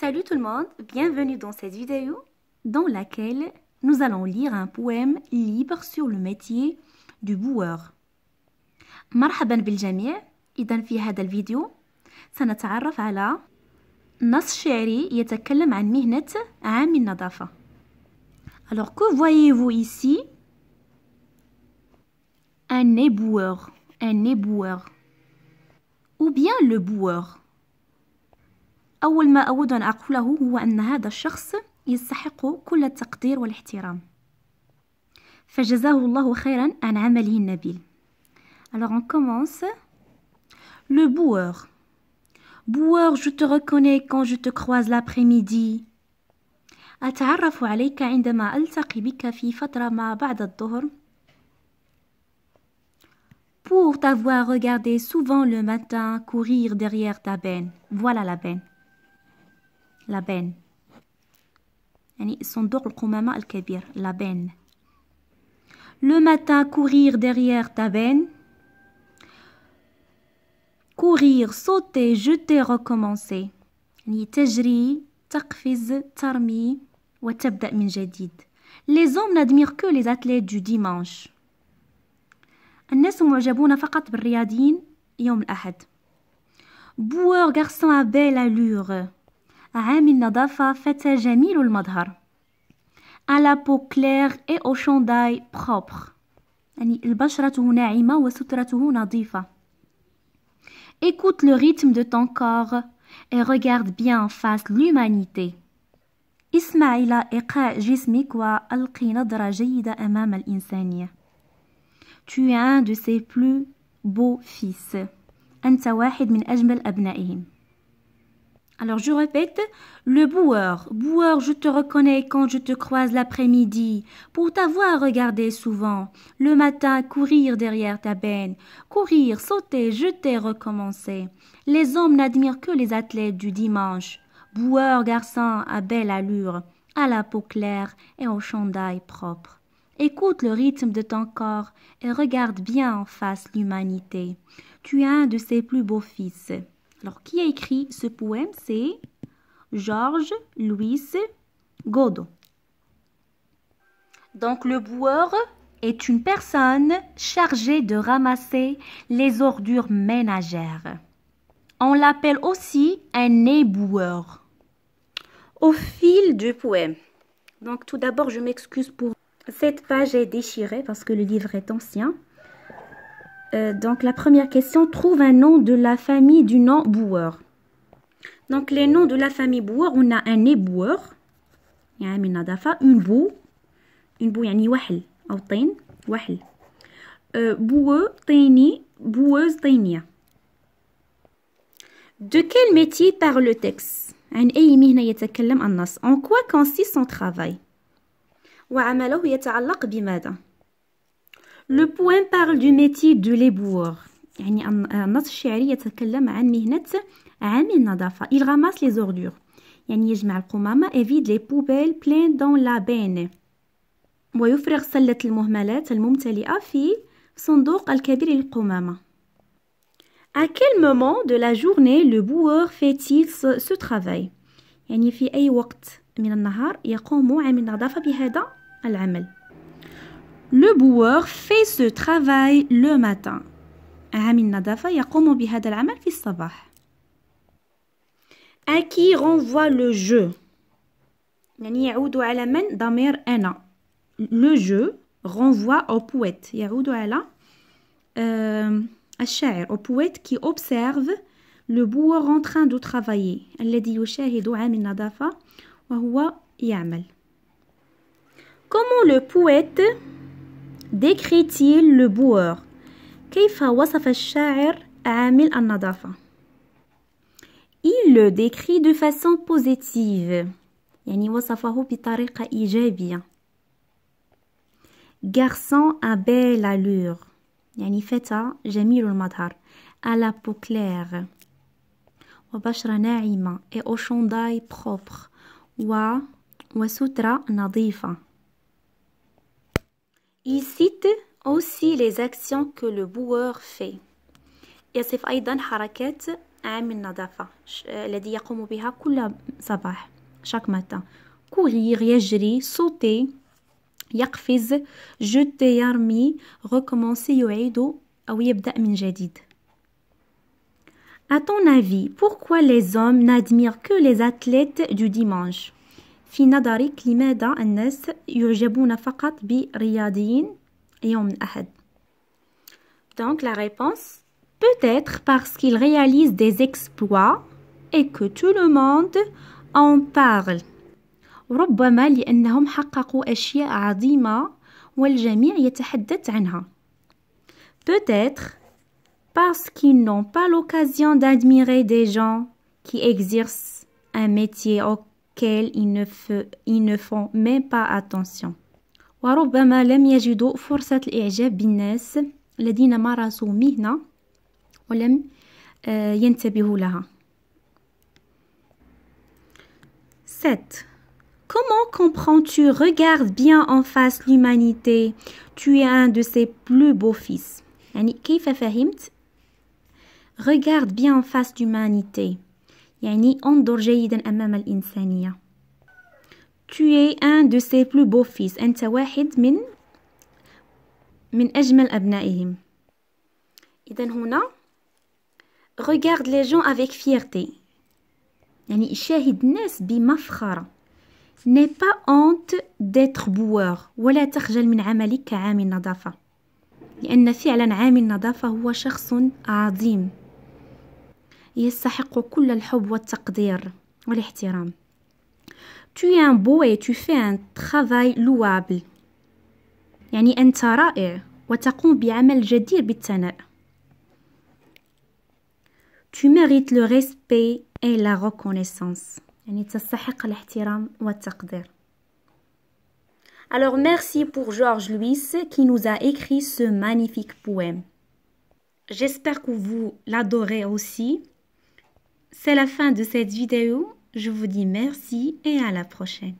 Salut tout le monde, bienvenue dans cette vidéo dans laquelle nous allons lire un poème libre sur le métier du boueur. Alors que voyez-vous ici Un éboueur, un éboueur ou bien le boueur أول ما أود أن أقوله هو أن هذا الشخص يستحق كل التقدير والاحترام فجزاه الله خيرا عن عمله النبيل Alors on commence. Le boueur. Boueur, je te reconnais quand je te croise l'après-midi. أتعرف عليك عندما ألتقي بك في فترة ما بعد الظهر. Pour t'avoir regardé souvent le matin courir derrière ta benne. Voilà la benne. La لابان يعني al القمامة الكبير benne. le matin courir derrière ta benne courir sauter jeter recommencer يعني تجري تقفز ترمي tabda من جديد les hommes n'admirent que les athlètes du dimanche الناس معجبون فقط بالرياضيين يوم الأحد boueur garçon à belle allure عام النظافة فتى جميل المظهر à la peau claire et au chandail propre يعني البشرة ناعمة وسترته نظيفة Écoute le rythme de ton corps et regarde bien en face l'humanité. اسمع إلى إيقاع جسمك وألقي نظرة جيدة أمام الإنسانية. Tu es un de ses plus beaux fils. أنت واحد من أجمل أبنائهم. Alors je répète, le boueur, boueur, je te reconnais quand je te croise l'après-midi, pour t'avoir regardé souvent, le matin courir derrière ta benne, courir, sauter, jeter, recommencer. Les hommes n'admirent que les athlètes du dimanche. Boueur garçon à belle allure, à la peau claire et au chandail propre. Écoute le rythme de ton corps et regarde bien en face l'humanité. Tu es un de ses plus beaux fils. Alors, qui a écrit ce poème C'est Georges Louis Godot. Donc, le boueur est une personne chargée de ramasser les ordures ménagères. On l'appelle aussi un éboueur. Au fil du poème. Donc tout d'abord, je m'excuse pour cette page est déchirée parce que le livre est ancien. Euh, donc la première question, trouve un nom de la famille du nom boueur. Donc les noms de la famille boueur, on a un éboueur, une boue, une boue يعني وحل أو طين وحل. Boueux, طيني, boueuse, طينية. De quel métier parle le texte عن يتكلم النص En quoi consiste son travail وعمله يتعلق بماذا لو بوين بارل دو ميتي دو ليبور يعني النص الشعري يتكلم عن مهنة عامل النظافة il ramasse les ordures يعني يجمع القمامة et لي les poubelles دون لا بين ويفرغ سلة المهملات الممتلئة في صندوق الكبير للقمامة À quel moment de la journée le boueur fait-il ce, ce travail يعني في أي وقت من النهار يقوم عامل النظافة بهذا العمل Le boueur fait ce travail le matin. عامل النظافة يقوم بهذا العمل في الصباح. À qui renvoie le jeu يعني يعود على من ضمير انا. Le jeu renvoie au poète. يعود على الشاعر au poète qui observe le boueur en train de travailler. الذي يشاهد عامل النظافه وهو يعمل. Comment le poète décrit-il le boueur كيف وصف الشاعر عامل النظافة Il le décrit de façon positive يعني وصفه بطريقة إيجابية Garçon à belle allure يعني فتى جميل المظهر à la peau claire وبشرة ناعمة et au chandail propre و وسترة نظيفة il cite aussi les actions que le boueur fait. يصف أيضا حركات عام النظافة الذي يقوم بها كل صباح chaque matin courir يجري sauter يقفز jeter يرمي recommencer يعيد أو يبدأ من جديد À ton avis, pourquoi les hommes n'admirent que les athlètes du dimanche donc la réponse peut-être parce qu'ils réalisent des exploits et que tout le monde en parle. ربما لأنهم حققوا أشياء عظيمة والجميع يتحدث عنها. Peut-être parce qu'ils n'ont pas l'occasion d'admirer des gens qui exercent un métier auxquelles ils ne, ils ne font même pas attention. وربما لم يجدوا فرصة الإعجاب بالناس الذين مارسوا مهنة ولم ينتبهوا لها. 7. Comment comprends-tu Regarde bien en face l'humanité. Tu es un de ses plus beaux fils. يعني كيف فهمت Regarde bien en face l'humanité. يعني انظر جيدا أمام الإنسانية Tu es un de ses plus beaux fils أنت واحد من من أجمل أبنائهم إذا هنا regarde les gens avec fierté يعني شاهد الناس بمفخرة n'est pas honte d'être boueur ولا تخجل من عملك كعامل نظافة لأن فعلا عامل نظافة هو شخص عظيم يستحق كل الحب والتقدير والاحترام tu es un beau et tu fais un travail louable يعني أنت رائع وتقوم بعمل جدير بالثناء tu mérites le respect et la reconnaissance يعني تستحق الاحترام والتقدير Alors merci pour Georges Louis qui nous a écrit ce magnifique poème. J'espère que vous l'adorez aussi. C'est la fin de cette vidéo. Je vous dis merci et à la prochaine.